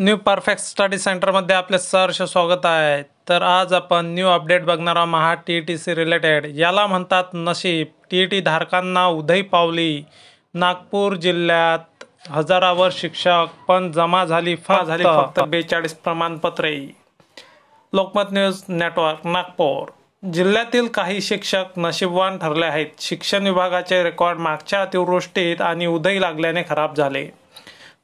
new perfect study सेंटरमध्ये आपले सहर्ष स्वागत आहे तर आज आपण न्यू अपडेट बघणार आहोत Maha T E C related याला म्हणतात नशीब टी ई टी धारकांना उदय पावली नागपूर जिल्ह्यात हजारावर शिक्षक पण जमा झाली फा झाली फक्त बेचाळीस प्रमाणपत्रे लोकमत न्यूज नेटवर्क नागपूर जिल्ह्यातील काही शिक्षक नशीबवान ठरले आहेत शिक्षण विभागाचे रेकॉर्ड मागच्या अतिवृष्टीत आणि उदय लागल्याने खराब झाले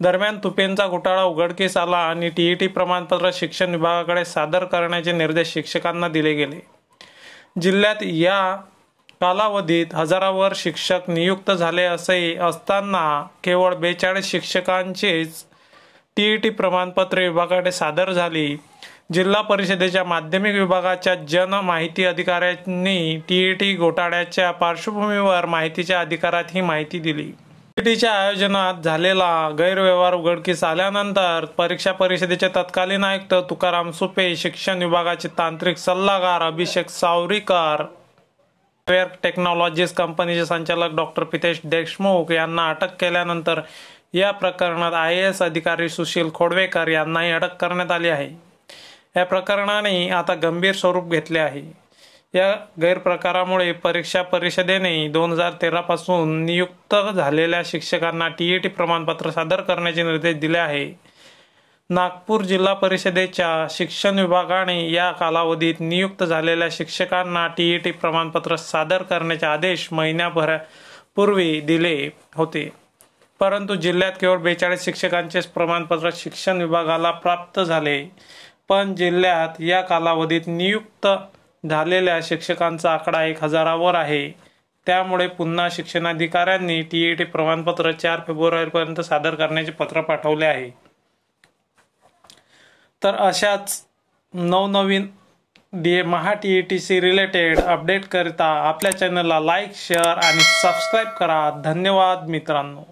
दरम्यान तुपेंचा घोटाळा उघडकीस आला आणि टी प्रमाणपत्र शिक्षण विभागाकडे सादर करण्याचे निर्देश शिक्षकांना दिले गेले जिल्ह्यात या कालावधीत हजारावर शिक्षक नियुक्त झाले असे असताना केवळ बेचाळीस शिक्षकांचेच टी प्रमाणपत्र विभागाकडे सादर झाली जिल्हा परिषदेच्या माध्यमिक विभागाच्या जन माहिती अधिकाऱ्यांनी टी घोटाळ्याच्या पार्श्वभूमीवर माहितीच्या अधिकारात ही माहिती दिली सीईटीच्या आयोजनात झालेला गैरव्यवहार उघडकीस आल्यानंतर परीक्षा परिषदेचे तत्कालीन आयुक्त तुकाराम सुपे शिक्षण विभागाचे तांत्रिक सल्लागार अभिषेक सावरीकर टेक्नॉलॉजीज कंपनीचे संचालक डॉक्टर पितेश देशमुख यांना अटक केल्यानंतर या प्रकरणात आय एस अधिकारी सुशील खोडवेकर यांनाही अटक करण्यात आली आहे या प्रकरणाने आता गंभीर स्वरूप घेतले आहे या गैरप्रकारामुळे परीक्षा परिषदेने दोन हजार तेरापासून नियुक्त झालेल्या शिक्षकांना टी ई टी प्रमाणपत्र सादर करण्याचे निर्देश दिले आहे नागपूर जिल्हा परिषदेच्या शिक्षण विभागाने या कालावधीत नियुक्त झालेल्या शिक्षकांना टी ई टी प्रमाणपत्र सादर करण्याचे आदेश महिन्याभरापूर्वी दिले होते परंतु जिल्ह्यात केवळ बेचाळीस शिक्षकांचेच प्रमाणपत्र शिक्षण विभागाला प्राप्त झाले पण जिल्ह्यात या कालावधीत नियुक्त झालेल्या शिक्षकांचा आकडा एक हजारावर आहे त्यामुळे पुन्हा शिक्षणाधिकाऱ्यांनी टी ई टी प्रमाणपत्र चार फेब्रुवारीपर्यंत सादर करण्याचे पत्र पाठवले आहे तर अशाच नवनवीन D Maha T E T C related update करता आपल्या चॅनलला लाईक शेअर आणि सबस्क्राईब करा धन्यवाद मित्रांनो